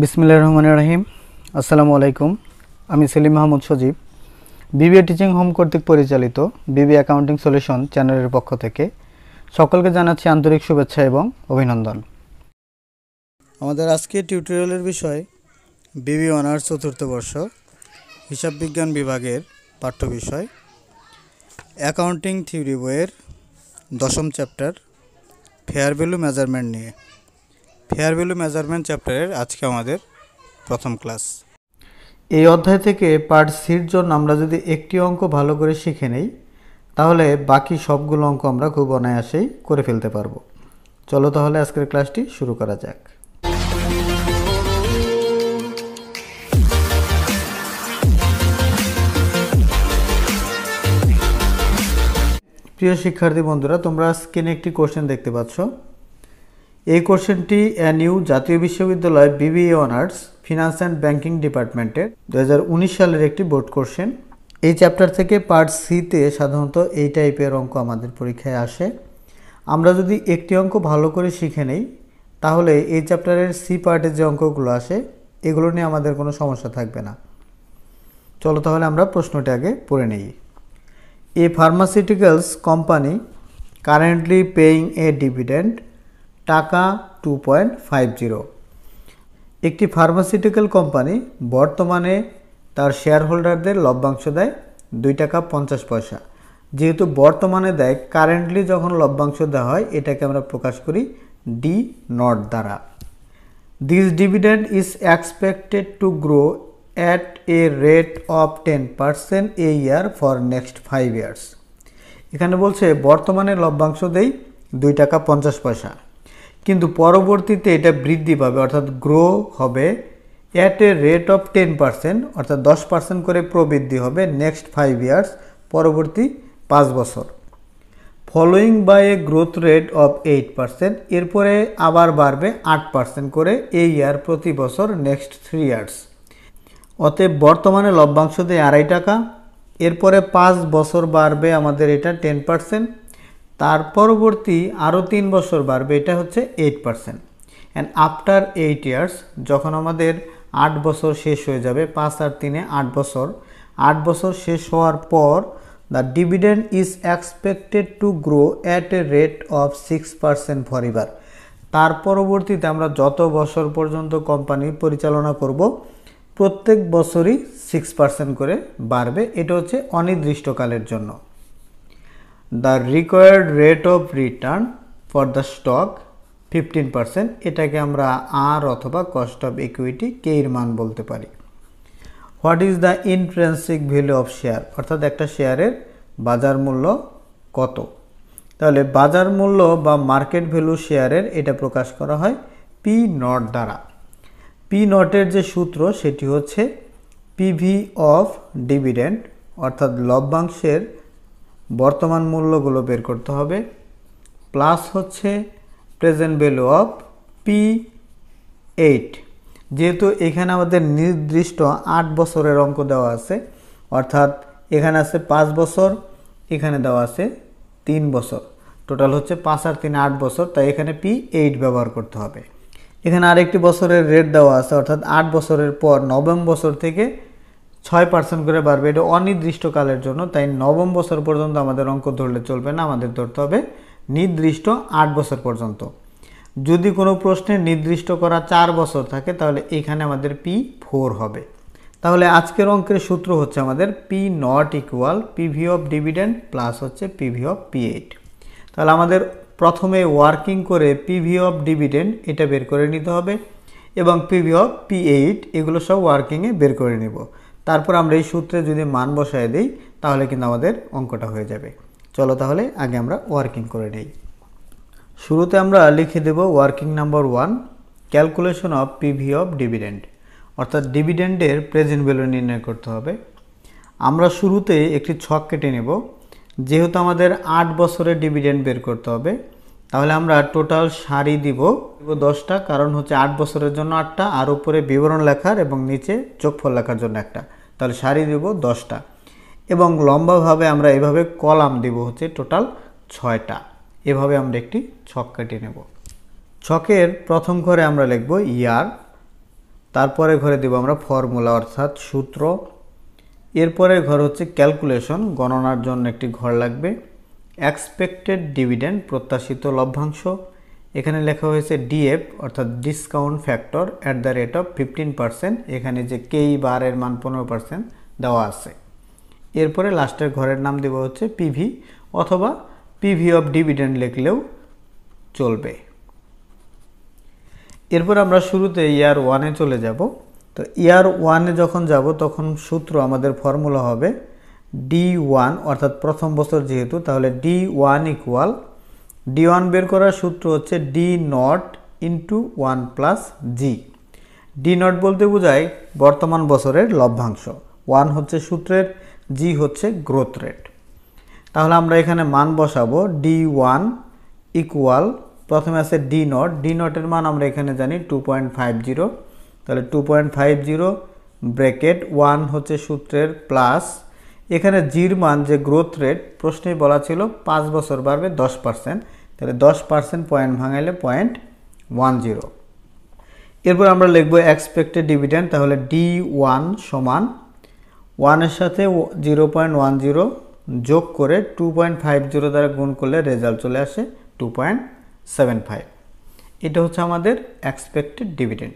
বিসমিল্লা রহমান রাহিম আসসালামু আলাইকুম আমি Selim Mahmud Sajib BBA teaching home কর্তৃক পরিচালিত বিবি অ্যাকাউন্টিং সলিউশন চ্যানেলের পক্ষ থেকে সকলকে জানাচ্ছি আন্তরিক শুভেচ্ছা এবং অভিনন্দন আমাদের আজকে টিউটোরিয়ালের বিষয় বিবি অনার্স চতুর্থ বর্ষ হিসাব বিজ্ঞান বিভাগের পাঠ্য বিষয় অ্যাকাউন্টিং থিওরি বইয়ের দশম চ্যাপ্টার ফেয়ার ভ্যালু মেজারমেন্ট নিয়ে ফেয়ার ভ্যালু মেজারমেন্ট চ্যাপ্টারের আজকে আমাদের প্রথম ক্লাস এই অধ্যায় থেকে পার্ট সির জন্য আমরা যদি একটি অঙ্ক ভালো করে শিখে নেই তাহলে বাকি সবগুলো অঙ্ক আমরা খুব অনায়াসেই করে ফেলতে পারবো চলো তাহলে আজকের ক্লাসটি শুরু করা যাক প্রিয় শিক্ষার্থী বন্ধুরা তোমরা স্ক্রিনে একটি কোশ্চেন দেখতে পাচ্ছ এই কোশ্চেনটি এনইউ জাতীয় বিশ্ববিদ্যালয় BBA honours finance and banking ডিপার্টমেন্টের দু সালের একটি বোর্ড কোশ্চেন এই চ্যাপ্টার থেকে পার্ট সিতে সাধারণত এই টাইপের অঙ্ক আমাদের পরীক্ষায় আসে আমরা যদি একটি অঙ্ক ভালো করে শিখে নেই তাহলে এই চ্যাপ্টারের সি পার্টের যে অঙ্কগুলো আসে এগুলো নিয়ে আমাদের কোনো সমস্যা থাকবে না চলো তাহলে আমরা প্রশ্নটি আগে পড়ে নেই a pharmaceuticals company currently paying a dividend টাকা টু পয়েন্ট ফাইভ জিরো একটি ফার্মাসিউটিক্যাল কোম্পানি বর্তমানে তার শেয়ার হোল্ডারদের লভ্যাংশ দেয় দুই টাকা পঞ্চাশ পয়সা যেহেতু বর্তমানে দেয় কারেন্টলি যখন লভ্যাংশ দেওয়া হয় এটাকে আমরা প্রকাশ করি ডি নট দ্বারা this dividend is expected to grow at a rate of ten percent a year for next five years এখানে বলছে বর্তমানে লভ্যাংশ দেই দুই টাকা পঞ্চাশ পয়সা কিন্তু পরবর্তীতে এটা বৃদ্ধি পাবে অর্থাৎ গ্রো হবে at a rate of ten percent অর্থাৎ দশ পার্সেন্ট করে প্রবৃদ্ধি হবে নেক্সট ফাইভ ইয়ার্স পরবর্তী পাঁচ বছর following by a growth rate of eight percent এরপরে আবার বাড়বে আট পার্সেন্ট করে এই ইয়ার প্রতি বছর নেক্সট থ্রি ইয়ার্স অতএব বর্তমানে লভ্যাংশ দেয় আড়াই টাকা এরপরে পাঁচ বছর বাড়বে আমাদের এটা টেন পার্সেন্ট তার পরবর্তী আরও তিন বছর বাড়বে এটা হচ্ছে eight percent and after eight years যখন আমাদের আট বছর শেষ হয়ে যাবে পাঁচ আর তিনে আট বছর আট বছর শেষ হওয়ার পর the dividend is expected to grow at a rate of six percent forever তার পরবর্তীতে আমরা যত বছর পর্যন্ত কোম্পানি পরিচালনা করব প্রত্যেক বছরই সিক্স পার্সেন্ট করে বাড়বে এটা হচ্ছে অনির্দিষ্টকালের জন্য the required rate of return for the stock fifteen percent এটাকে আমরা আর অথবা কস্ট অফ ইকুইটি কে এর মান বলতে পারি what is the intrinsic value of share অর্থাৎ একটা শেয়ারের বাজার মূল্য কত তাহলে বাজার মূল্য বা মার্কেট ভ্যালু শেয়ারের এটা প্রকাশ করা হয় পি নট দ্বারা পি নটের যে সূত্র সেটি হচ্ছে পিভি অফ ডিভিডেন্ড অর্থাৎ লভ্যাংশের বর্তমান মূল্যগুলো বের করতে হবে প্লাস হচ্ছে present value of P eight যেহেতু এখানে আমাদের নির্দিষ্ট আট বছরের অঙ্ক দেওয়া আছে অর্থাৎ এখানে আছে পাঁচ বছর এখানে দেওয়া আছে তিন বছর টোটাল হচ্ছে পাঁচ আর তিন আট বছর তাই এখানে পি এইট ব্যবহার করতে হবে এখানে আরেকটি বছরের রেট দেওয়া আছে অর্থাৎ আট বছরের পর নবম বছর থেকে ছয় পার্সেন্ট করে বাড়বে এটা অনির্দিষ্টকালের জন্য তাই নবম বছর পর্যন্ত আমাদের অঙ্ক ধরলে চলবে না আমাদের ধরতে হবে নির্দিষ্ট আট বছর পর্যন্ত যদি কোনো প্রশ্নে নির্দিষ্ট করা চার বছর থাকে তাহলে এখানে আমাদের পি ফোর হবে তাহলে আজকের অঙ্কের সূত্র হচ্ছে আমাদের P nought equal PV of dividend plus হচ্ছে পিভি অফ পি এইট তাহলে আমাদের প্রথমে ওয়ার্কিং করে পিভি অফ ডিভিডেন্ড এটা বের করে নিতে হবে এবং পিভি অফ পি এইট এগুলো সব ওয়ার্কিংয়ে বের করে নেবো তারপর আমরা এই সূত্রে যদি মান বসায় দিই তাহলে কিন্তু আমাদের অঙ্কটা হয়ে যাবে চলো তাহলে আগে আমরা ওয়ার্কিং করে নিই শুরুতে আমরা লিখে দেব working number one calculation of PV of dividend অর্থাৎ ডিভিডেন্ডের প্রেজেন্ট ভ্যালু নির্ণয় করতে হবে আমরা শুরুতে একটি ছক কেটে নেব যেহেতু আমাদের আট বছরের ডিভিডেন্ড বের করতে হবে তাহলে আমরা টোটাল সারি দিব দশটা কারণ হচ্ছে আট বছরের জন্য আটটা আর উপরে বিবরণ লেখার এবং নিচে চোখফল লেখার জন্য একটা তাহলে শাড়ি দেব দশটা এবং লম্বাভাবে আমরা এভাবে কলাম দেব হচ্ছে টোটাল ছয়টা এভাবে আমরা একটি ছক কেটে নেব ছকের প্রথম ঘরে আমরা লিখব ইয়ার তারপরে ঘরে দেব আমরা ফর্মুলা অর্থাৎ সূত্র এরপরের ঘর হচ্ছে ক্যালকুলেশন গণনার জন্য একটি ঘর লাগবে এক্সপেক্টেড ডিভিডেন্ড প্রত্যাশিত লভ্যাংশ এখানে লেখা হয়েছে ডিএফ অর্থাৎ discount factor at the rate of fifteen percent এখানে যে কেই বারের মান পনেরো পার্সেন্ট দেওয়া আছে এরপরে লাস্টের ঘরের নাম দেওয়া হচ্ছে পিভি অথবা পিভি অফ ডিভিডেন্ড লিখলেও চলবে এরপর আমরা শুরুতে ইয়ার ওয়ানে চলে যাব তো ইয়ার ওয়ানে যখন যাব তখন সূত্র আমাদের ফর্মুলা হবে ডি ওয়ান অর্থাৎ প্রথম বছর যেহেতু তাহলে D one equal D one বের করার সূত্র হচ্ছে D nought into one plus G D nought বলতে বোঝায় বর্তমান বছরের লভ্যাংশ ওয়ান হচ্ছে সূত্রের জি হচ্ছে গ্রোথ রেট তাহলে আমরা এখানে মান বসাবো ডি ওয়ান ইকুয়াল প্রথমে আছে ডি নট ডি নটের মান আমরা এখানে জানি টু পয়েন্ট ফাইভ জিরো তাহলে two point five zero bracket one হচ্ছে সূত্রের প্লাস এখানে জির মান যে গ্রোথ রেট প্রশ্নেই বলা ছিল পাঁচ বছর বাড়বে দশ পার্সেন্ট তাহলে দশ পার্সেন্ট পয়েন্ট ভাঙাইলে পয়েন্ট ওয়ান জিরো এরপর আমরা লিখব এক্সপেক্টেড ডিভিডেন্ড তাহলে ডি ওয়ান সমান ওয়ানের সাথে জিরো পয়েন্ট ওয়ান জিরো যোগ করে টু পয়েন্ট ফাইভ জিরো দ্বারা গুণ করলে রেজাল্ট চলে আসে টু পয়েন্ট সেভেন ফাইভ এটা হচ্ছে আমাদের এক্সপেক্টেড ডিভিডেন্ড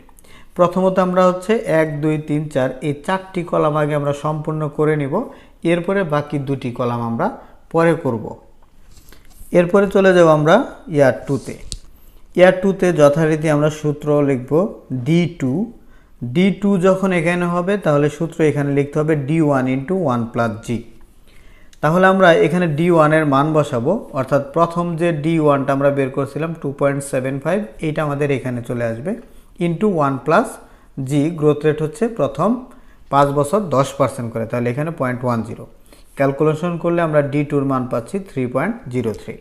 প্রথমত আমরা হচ্ছে এক দুই তিন চার এই চারটি কলাম আগে আমরা সম্পূর্ণ করে নিব এরপরে বাকি দুটি কলাম আমরা পরে করব এরপরে চলে যাব আমরা ইয়ার টুতে ইয়ার টুতে যথারীতি আমরা সূত্র লিখব ডি টু ডি টু যখন এখানে হবে তাহলে সূত্র এখানে লিখতে হবে D one into one plus G তাহলে আমরা এখানে ডি ওয়ানের মান বসাবো অর্থাৎ প্রথম যে ডি ওয়ানটা আমরা বের করছিলাম টু পয়েন্ট সেভেন ফাইভ এইটা আমাদের এখানে চলে আসবে into one plus G growth rate হচ্ছে প্রথম পাঁচ বছর দশ পার্সেন্ট করে তাহলে এখানে পয়েন্ট ওয়ান জিরো ক্যালকুলেশন করলে আমরা ডি টুর মান পাচ্ছি থ্রি পয়েন্ট জিরো থ্রি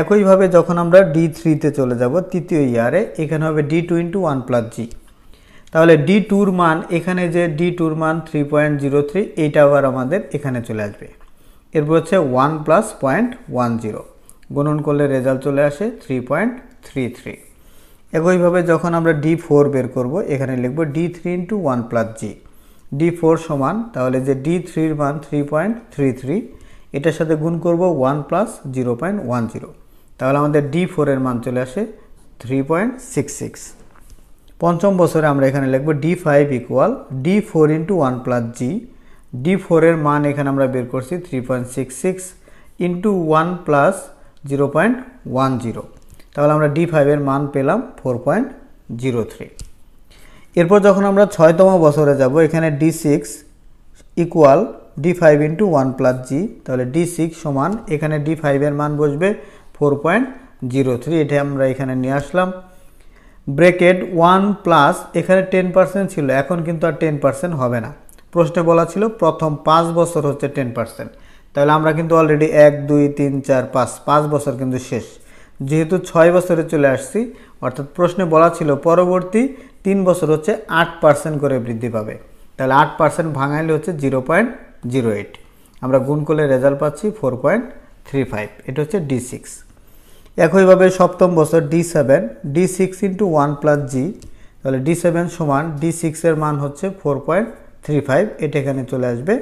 একইভাবে যখন আমরা ডি থ্রিতে চলে যাব তৃতীয় ইয়ারে এখানে হবে D two into one plus G তাহলে ডি টুর মান এখানে যে ডি টুর মান থ্রি পয়েন্ট জিরো থ্রি এইটা আবার আমাদের এখানে চলে আসবে এরপর হচ্ছে one plus point one zero গণন করলে রেজাল্ট চলে আসে থ্রি পয়েন্ট থ্রি থ্রি একইভাবে যখন আমরা ডি ফোর বের করব এখানে লিখব D three into one plus G D four সমান তাহলে যে ডি থ্রির মান থ্রি পয়েন্ট থ্রি থ্রি এটার সাথে গুণ করব one plus zero point one zero তাহলে আমাদের ডি ফোরের মান চলে আসে থ্রি পয়েন্ট সিক্স সিক্স পঞ্চম বছরে আমরা এখানে লিখব D five equal D four into one plus G D ফোরের মান এখানে আমরা বের করছি three point six six into one plus zero point one zero তাহলে আমরা ডি ফাইভের মান পেলাম ফোর পয়েন্ট জিরো থ্রি এরপর যখন আমরা ছয়তম বছরে যাব এখানে D six equal D five into one plus G তাহলে ডি সিক্স সমান এখানে ডি ফাইভের মান বসবে ফোর পয়েন্ট জিরো থ্রি এটা আমরা এখানে নিয়ে আসলাম ব্রেকেট ওয়ান প্লাস এখানে টেন পার্সেন্ট ছিল এখন কিন্তু আর টেন পার্সেন্ট হবে না প্রশ্নে বলা ছিল প্রথম পাঁচ বছর হচ্ছে টেন পার্সেন্ট তাহলে আমরা কিন্তু অলরেডি এক দুই তিন চার পাঁচ পাঁচ বছর কিন্তু শেষ যেহেতু ছয় বছরে চলে আসছি অর্থাৎ প্রশ্নে বলা ছিল পরবর্তী তিন বছর হচ্ছে আট পার্সেন্ট করে বৃদ্ধি পাবে তাহলে আট পার্সেন্ট ভাঙাইলে হচ্ছে জিরো পয়েন্ট জিরো এইট আমরা গুণ করলে রেজাল্ট পাচ্ছি ফোর পয়েন্ট থ্রি ফাইভ এটা হচ্ছে ডি সিক্স একইভাবে সপ্তম বছর D seven D six into one plus G তাহলে ডি সেভেন সমান ডি সিক্সের মান হচ্ছে ফোর পয়েন্ট থ্রি ফাইভ এটা এখানে চলে আসবে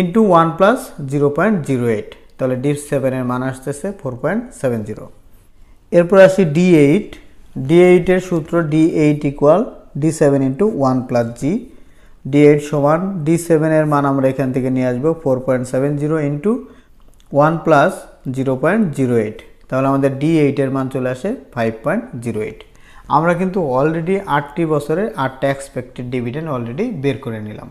into one plus zero point zero eight তাহলে ডি সেভেনের মান আসতেছে ফোর পয়েন্ট সেভেন জিরো এরপর আসি ডি এইট ডি এইটের সূত্র D eight equal D seven into one plus G D eight সমান ডি সেভেনের মান আমরা এখান থেকে নিয়ে আসবো four point seven zero into one plus zero point zero eight তাহলে আমাদের ডি এইটের মান চলে আসে ফাইভ পয়েন্ট জিরো এইট আমরা কিন্তু অলরেডি আটটি বছরের আটটা এক্সপেক্টেড ডিভিডেন্ড অলরেডি বের করে নিলাম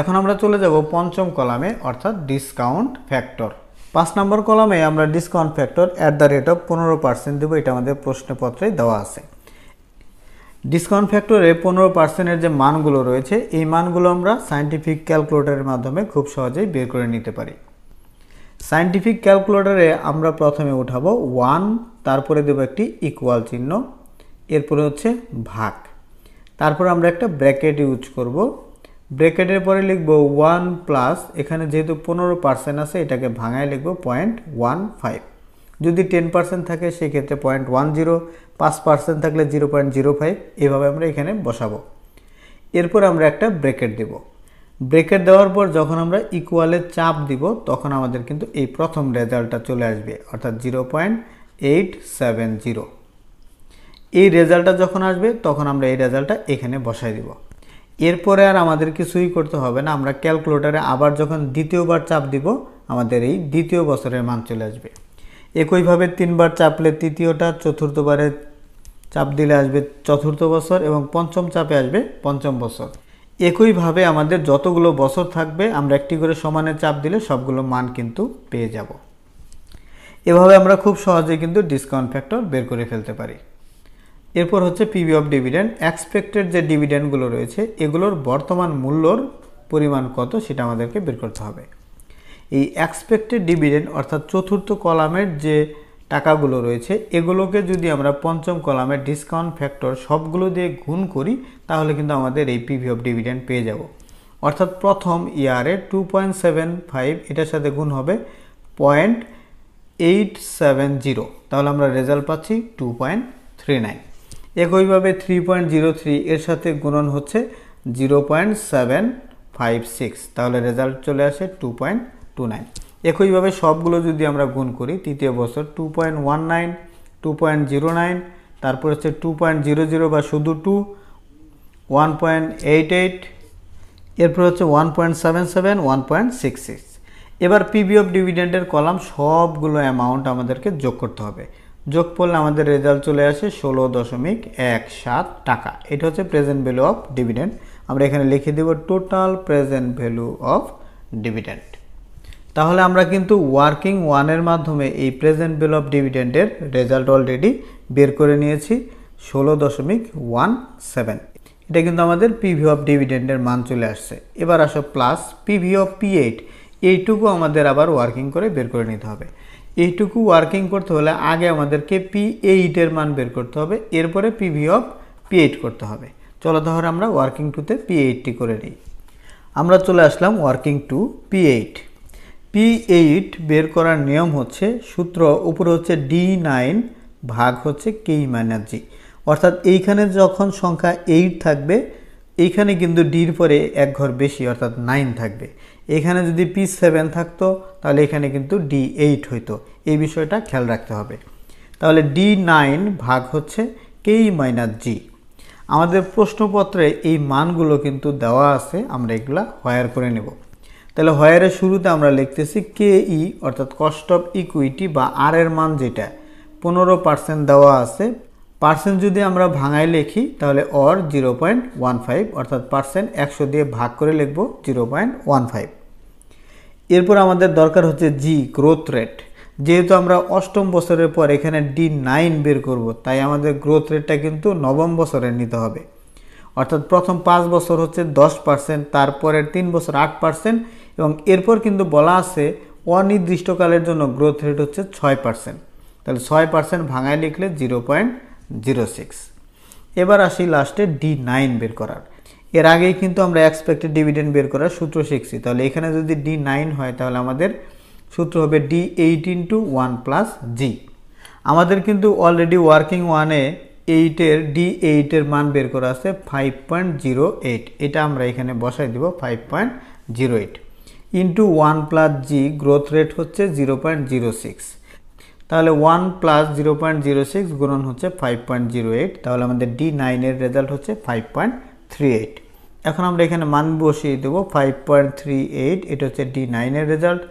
এখন আমরা চলে যাব পঞ্চম কলামে অর্থাৎ ডিসকাউন্ট ফ্যাক্টর পাঁচ নম্বর কলামে আমরা discount factor at the rate of পনেরো পার্সেন্ট দেবো এটা আমাদের প্রশ্নপত্রে দেওয়া আছে ডিসকাউন্ট ফ্যাক্টরে পনেরো পার্সেন্টের যে মানগুলো রয়েছে এই মানগুলো আমরা সাইন্টিফিক ক্যালকুলেটরের মাধ্যমে খুব সহজেই বের করে নিতে পারি সায়েন্টিফিক ক্যালকুলেটরে আমরা প্রথমে উঠাবো ওয়ান তারপরে দেবো একটি ইকুয়াল চিহ্ন এরপরে হচ্ছে ভাগ তারপর আমরা একটা ব্র্যাকেট ইউজ করব ব্রেকেটের পরে লিখব ওয়ান প্লাস এখানে যেহেতু পনেরো পার্সেন্ট আছে এটাকে ভাঙায় লিখব পয়েন্ট ওয়ান ফাইভ যদি টেন পার্সেন্ট থাকে সেক্ষেত্রে পয়েন্ট ওয়ান জিরো পাঁচ পার্সেন্ট থাকলে জিরো পয়েন্ট জিরো ফাইভ এভাবে আমরা এখানে বসাবো এরপর আমরা একটা ব্রেকেট দেব ব্রেকেট দেওয়ার পর যখন আমরা ইকুয়ালে চাপ দিব তখন আমাদের কিন্তু এই প্রথম রেজাল্টটা চলে আসবে অর্থাৎ zero point eight seven zero এই রেজাল্টটা যখন আসবে তখন আমরা এই রেজাল্টটা এখানে বসাই দিব এরপরে আর আমাদের কিছুই করতে হবে না আমরা ক্যালকুলেটারে আবার যখন দ্বিতীয়বার চাপ দিব আমাদের এই দ্বিতীয় বছরের মান চলে আসবে একইভাবে তিনবার চাপলে তৃতীয়টা চতুর্থবারে চাপ দিলে আসবে চতুর্থ বছর এবং পঞ্চম চাপে আসবে পঞ্চম বছর একইভাবে আমাদের যতগুলো বছর থাকবে আমরা একটি করে সমানে চাপ দিলে সবগুলো মান কিন্তু পেয়ে যাব এভাবে আমরা খুব সহজে কিন্তু ডিসকাউন্ট ফ্যাক্টর বের করে ফেলতে পারি এরপর হচ্ছে পিভি অফ ডিভিডেন্ড এক্সপেক্টেড যে ডিভিডেন্ডগুলো রয়েছে এগুলোর বর্তমান মূল্যর পরিমাণ কত সেটা আমাদেরকে বের করতে হবে এই এক্সপেক্টেড ডিভিডেন্ড অর্থাৎ চতুর্থ কলামের যে টাকাগুলো রয়েছে এগুলোকে যদি আমরা পঞ্চম কলামের ডিসকাউন্ট ফ্যাক্টর সবগুলো দিয়ে গুণ করি তাহলে কিন্তু আমাদের এই পিভি অফ ডিভিডেন্ড পেয়ে যাব অর্থাৎ প্রথম ইয়ারে টু পয়েন্ট সেভেন ফাইভ এটার সাথে গুণ হবে পয়েন্ট এইট সেভেন জিরো তাহলে আমরা রেজাল্ট পাচ্ছি টু পয়েন্ট থ্রি নাইন একইভাবে থ্রি পয়েন্ট জিরো থ্রি এর সাথে গুণন হচ্ছে zero point seven five six তাহলে রেজাল্ট চলে আসে টু পয়েন্ট টু নাইন একইভাবে সবগুলো যদি আমরা গুণ করি তৃতীয় বছর two point one nine two point zero nine তারপর হচ্ছে টু পয়েন্ট জিরো জিরো বা শুধু two one point eight eight এরপর হচ্ছে one point seven seven one point six six এবার পিবি ডিভিডেন্ডের কলাম সবগুলো অ্যামাউন্ট আমাদেরকে যোগ করতে হবে যোগ করলে আমাদের রেজাল্ট চলে আসে ষোলো দশমিক এক সাত টাকা এটা হচ্ছে প্রেজেন্ট ভ্যালু অফ ডিভিডেন্ড আমরা এখানে লিখে দেব total present value of dividend তাহলে আমরা কিন্তু ওয়ার্কিং ওয়ানের মাধ্যমে এই প্রেজেন্ট ভ্যালু অফ ডিভিডেন্ডের রেজাল্ট অলরেডি বের করে নিয়েছি ষোলো দশমিক ওয়ান সেভেন এটা কিন্তু আমাদের পিভি অফ ডিভিডেন্ডের মান চলে আসছে এবার আসো plus PV of P eight এইটুকু আমাদের আবার ওয়ার্কিং করে বের করে নিতে হবে এইটুকু ওয়ার্কিং করতে হলে আগে আমাদেরকে পি এইটের মান বের করতে হবে এরপরে পিভি অফ পি এইট করতে হবে চলো ধর আমরা ওয়ার্কিং টুতে পি এইটটি করে নিই আমরা চলে আসলাম working two P eight P eight বের করার নিয়ম হচ্ছে সূত্র উপরে হচ্ছে ডি নাইন ভাগ হচ্ছে কেই মাইনাস জি অর্থাৎ এইখানে যখন সংখ্যা এইট থাকবে এইখানে কিন্তু ডির পরে এক ঘর বেশি অর্থাৎ নাইন থাকবে এখানে যদি পি সেভেন থাকতো তাহলে এখানে কিন্তু ডি এইট হইতো এই বিষয়টা খেয়াল রাখতে হবে তাহলে ডি নাইন ভাগ হচ্ছে কেই মাইনাস জি আমাদের প্রশ্নপত্রে এই মানগুলো কিন্তু দেওয়া আছে আমরা এগুলা হয়ার করে নেব তাহলে হয়ারের শুরুতে আমরা লিখতেছি কে ই অর্থাৎ কস্ট অফ ইকুইটি বা আর এর মান যেটা পনেরো পার্সেন্ট দেওয়া আছে পার্সেন্ট যদি আমরা ভাঙায় লিখি তাহলে or zero point one five অর্থাৎ পার্সেন্ট একশো দিয়ে ভাগ করে লিখব জিরো পয়েন্ট ওয়ান ফাইভ এরপর আমাদের দরকার হচ্ছে জি গ্রোথ রেট যেহেতু আমরা অষ্টম বছরের পর এখানে ডি নাইন বের করব তাই আমাদের গ্রোথ রেটটা কিন্তু নবম বছরে নিতে হবে অর্থাৎ প্রথম পাঁচ বছর হচ্ছে দশ পার্সেন্ট তারপরের তিন বছর আট পার্সেন্ট এবং এরপর কিন্তু বলা আছে অনির্দিষ্টকালের জন্য গ্রোথ রেট হচ্ছে ছয় পার্সেন্ট তাহলে ছয় পার্সেন্ট ভাঙায় লিখলে জিরো পয়েন্ট জিরো সিক্স এবার আসি লাস্টে ডি নাইন বের করার এর আগেই কিন্তু আমরা এক্সপেক্টেড ডিভিডেন্ড বের করার সূত্র শিখছি তাহলে এখানে যদি ডি নাইন হয় তাহলে আমাদের সূত্র হবে D eight into one plus G আমাদের কিন্তু অলরেডি ওয়ার্কিং ওয়ানে এইটের ডি এইটের মান বের করা আছে ফাইভ পয়েন্ট জিরো এইট এটা আমরা এখানে বসাই দিব five point zero eight into one plus G growth rate হচ্ছে জিরো পয়েন্ট জিরো সিক্স তাহলে one plus zero point zero six গুণন হচ্ছে ফাইভ পয়েন্ট জিরো এইট তাহলে আমাদের ডি নাইনের রেজাল্ট হচ্ছে ফাইভ পয়েন্ট থ্রি এইট এখন আমরা এখানে মান বসিয়ে দেবো ফাইভ পয়েন্ট থ্রি এইট এটা হচ্ছে ডি নাইনের রেজাল্ট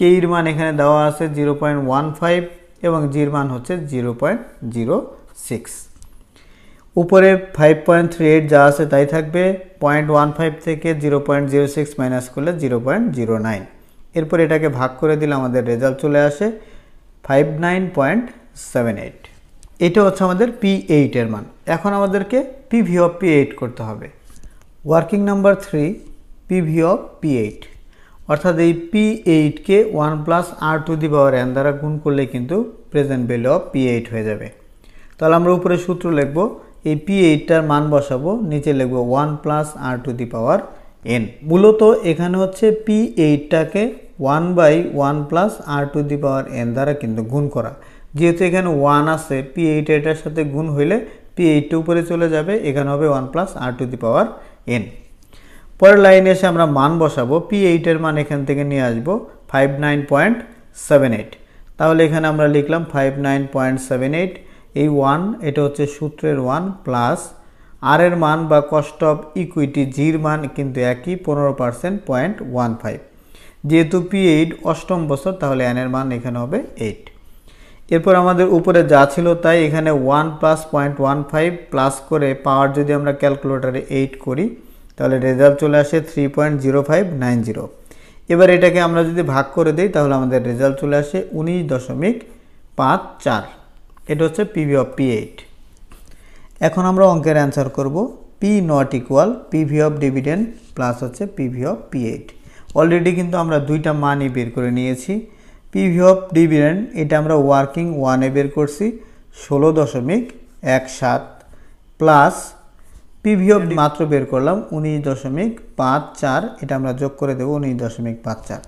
কেইর মান এখানে দেওয়া আছে জিরো পয়েন্ট ওয়ান ফাইভ এবং জির মান হচ্ছে জিরো পয়েন্ট জিরো সিক্স উপরে ফাইভ পয়েন্ট থ্রি এইট যা আছে তাই থাকবে পয়েন্ট ওয়ান ফাইভ থেকে zero point zero six minus করলে জিরো পয়েন্ট জিরো নাইন এরপর এটাকে ভাগ করে দিলে আমাদের রেজাল্ট চলে আসে five nine point seven eight এটা হচ্ছে আমাদের পি এইটের মান এখন আমাদেরকে P V of P eight করতে হবে working number three P V of P eight অর্থাৎ এই পি এইটকে one plus R to the power N দ্বারা গুণ করলে কিন্তু present value of P eight হয়ে যাবে তাহলে আমরা উপরে সূত্র লিখব এই পি এইটটার মান বসাবো নিচে লিখব one plus R to the power N মূলত এখানে হচ্ছে পি এইটটাকে one by one plus R to the power N দ্বারা কিন্তু গুণ করা যেহেতু এখানে ওয়ান আছে পি এইট এটার সাথে গুণ হইলে পি এইটটা উপরে চলে যাবে এখানে হবে one plus R to the power N পরের লাইনে এসে আমরা মান বসাবো পি এইটের মান এখান থেকে নিয়ে আসবো five nine point seven eight তাহলে এখানে আমরা লিখলাম five nine point seven eight এই ওয়ান এটা হচ্ছে সূত্রের ওয়ান প্লাস আরের মান বা কস্ট অফ ইকুইটি জির মান কিন্তু একই পনেরো পার্সেন্ট পয়েন্ট ওয়ান ফাইভ যেহেতু পি এইট অষ্টম বছর তাহলে এনের মান এখানে হবে এইট এরপর আমাদের উপরে যা ছিল তাই এখানে one plus point one five plus করে পাওয়ার যদি আমরা ক্যালকুলেটারে এইট করি তাহলে রেজাল্ট চলে আসে three point zero five nine zero এবার এটাকে আমরা যদি ভাগ করে দিই তাহলে আমাদের রেজাল্ট চলে আসে উনিশ দশমিক পাঁচ চার এটা হচ্ছে পিভি অফ পি এইট এখন আমরা অঙ্কের অ্যান্সার করব P nought equal PV of dividend plus হচ্ছে PV of P eight already কিন্তু আমরা দুইটা মানই বের করে নিয়েছি পিভি অফ ডিভিডেন্ড এটা আমরা ওয়ার্কিং ওয়ানে বের করছি ষোলো দশমিক এক সাত প্লাস পিভি অফ মাত্র বের করলাম উনিশ দশমিক পাঁচ চার এটা আমরা যোগ করে দেবো উনিশ দশমিক পাঁচ চার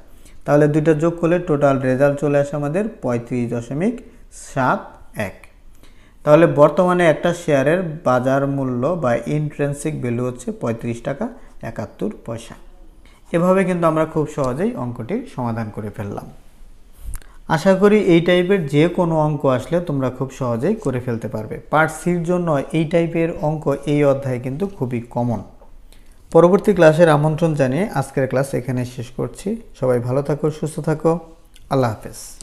তাহলে দুইটা যোগ করলে টোটাল রেজাল্ট চলে আসে আমাদের পঁয়ত্রিশ দশমিক সাত এক তাহলে বর্তমানে একটা শেয়ারের বাজার মূল্য বা ইন্ট্রেন্সিক ভ্যালু হচ্ছে পঁয়ত্রিশ টাকা একাত্তর পয়সা এভাবে কিন্তু আমরা খুব সহজেই অঙ্কটির সমাধান করে ফেললাম আশা করি এই টাইপের যে কোনো অঙ্ক আসলে তোমরা খুব সহজেই করে ফেলতে পারবে পার্ট সির জন্য এই টাইপের অঙ্ক এই অধ্যায়ে কিন্তু খুবই কমন পরবর্তী ক্লাসের আমন্ত্রণ জানিয়ে আজকের ক্লাস এখানে শেষ করছি সবাই ভালো থাকো সুস্থ থাকো আল্লাহ হাফেজ